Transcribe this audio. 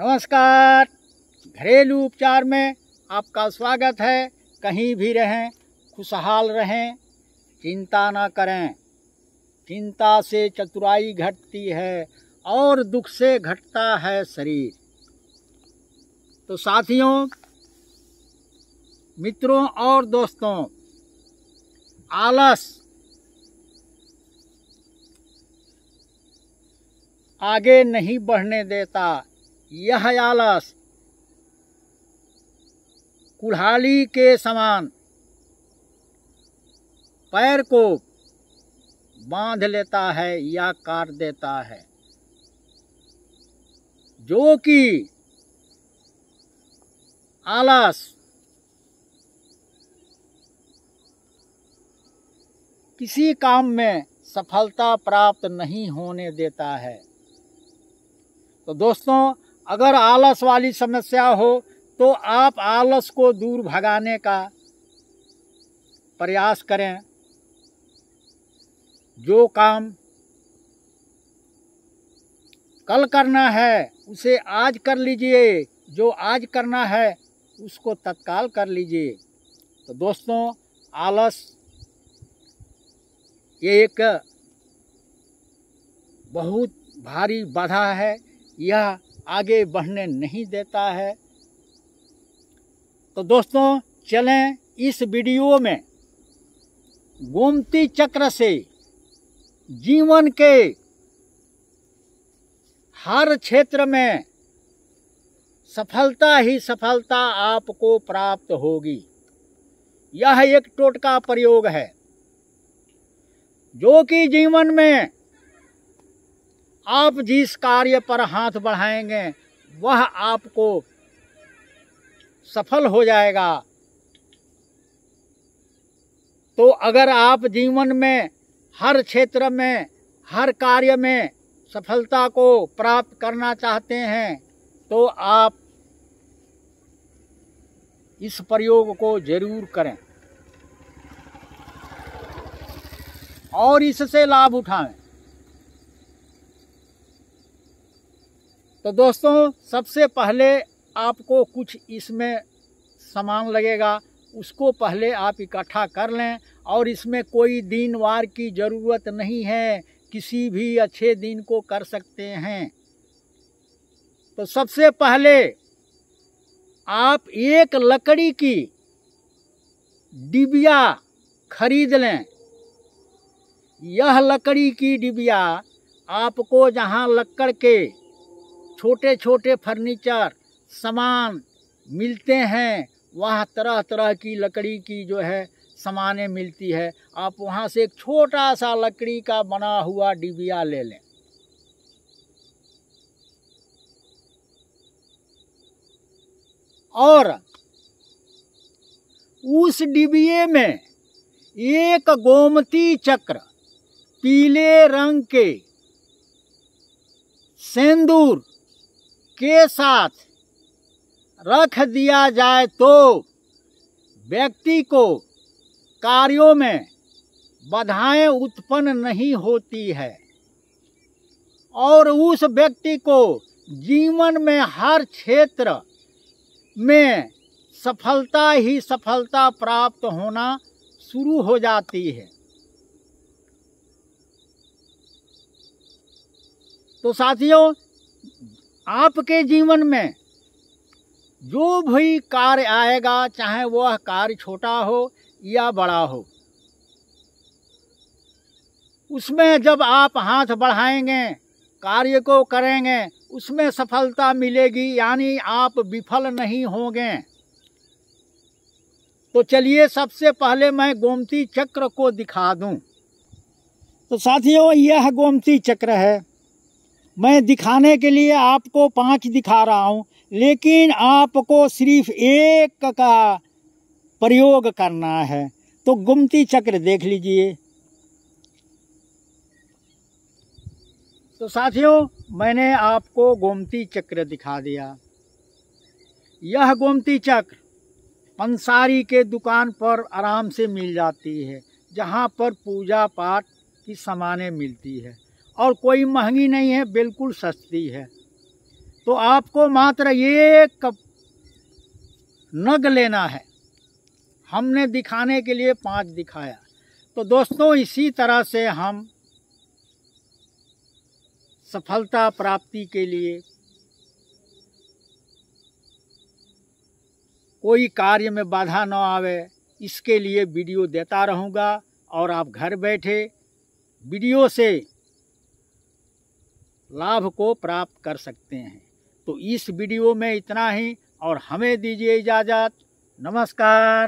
नमस्कार घरेलू उपचार में आपका स्वागत है कहीं भी रहें खुशहाल रहें चिंता ना करें चिंता से चतुराई घटती है और दुख से घटता है शरीर तो साथियों मित्रों और दोस्तों आलस आगे नहीं बढ़ने देता यह आलस कुल्हाड़ी के समान पैर को बांध लेता है या काट देता है जो कि आलस किसी काम में सफलता प्राप्त नहीं होने देता है तो दोस्तों अगर आलस वाली समस्या हो तो आप आलस को दूर भगाने का प्रयास करें जो काम कल करना है उसे आज कर लीजिए जो आज करना है उसको तत्काल कर लीजिए तो दोस्तों आलस ये एक बहुत भारी बाधा है यह आगे बढ़ने नहीं देता है तो दोस्तों चलें इस वीडियो में गोमती चक्र से जीवन के हर क्षेत्र में सफलता ही सफलता आपको प्राप्त होगी यह एक टोटका प्रयोग है जो कि जीवन में आप जिस कार्य पर हाथ बढ़ाएंगे वह आपको सफल हो जाएगा तो अगर आप जीवन में हर क्षेत्र में हर कार्य में सफलता को प्राप्त करना चाहते हैं तो आप इस प्रयोग को जरूर करें और इससे लाभ उठाएं तो दोस्तों सबसे पहले आपको कुछ इसमें सामान लगेगा उसको पहले आप इकट्ठा कर लें और इसमें कोई दिन वार की ज़रूरत नहीं है किसी भी अच्छे दिन को कर सकते हैं तो सबसे पहले आप एक लकड़ी की डिबिया खरीद लें यह लकड़ी की डिबिया आपको जहां लकड़ के छोटे छोटे फर्नीचर सामान मिलते हैं वहाँ तरह तरह की लकड़ी की जो है सामान मिलती है आप वहाँ से एक छोटा सा लकड़ी का बना हुआ डिबिया ले लें और उस डिबिए में एक गोमती चक्र पीले रंग के सेंदूर के साथ रख दिया जाए तो व्यक्ति को कार्यों में बाधाएं उत्पन्न नहीं होती है और उस व्यक्ति को जीवन में हर क्षेत्र में सफलता ही सफलता प्राप्त होना शुरू हो जाती है तो साथियों आपके जीवन में जो भी कार्य आएगा चाहे वह कार्य छोटा हो या बड़ा हो उसमें जब आप हाथ बढ़ाएंगे कार्य को करेंगे उसमें सफलता मिलेगी यानी आप विफल नहीं होंगे तो चलिए सबसे पहले मैं गोमती चक्र को दिखा दूं। तो साथियों यह गोमती चक्र है मैं दिखाने के लिए आपको पांच दिखा रहा हूँ लेकिन आपको सिर्फ एक का प्रयोग करना है तो गुमती चक्र देख लीजिए तो साथियों मैंने आपको गोमती चक्र दिखा दिया यह गोमती चक्र पंसारी के दुकान पर आराम से मिल जाती है जहाँ पर पूजा पाठ की सामानें मिलती है और कोई महंगी नहीं है बिल्कुल सस्ती है तो आपको मात्र ये कप नग लेना है हमने दिखाने के लिए पांच दिखाया तो दोस्तों इसी तरह से हम सफलता प्राप्ति के लिए कोई कार्य में बाधा न आवे इसके लिए वीडियो देता रहूँगा और आप घर बैठे वीडियो से लाभ को प्राप्त कर सकते हैं तो इस वीडियो में इतना ही और हमें दीजिए इजाज़त नमस्कार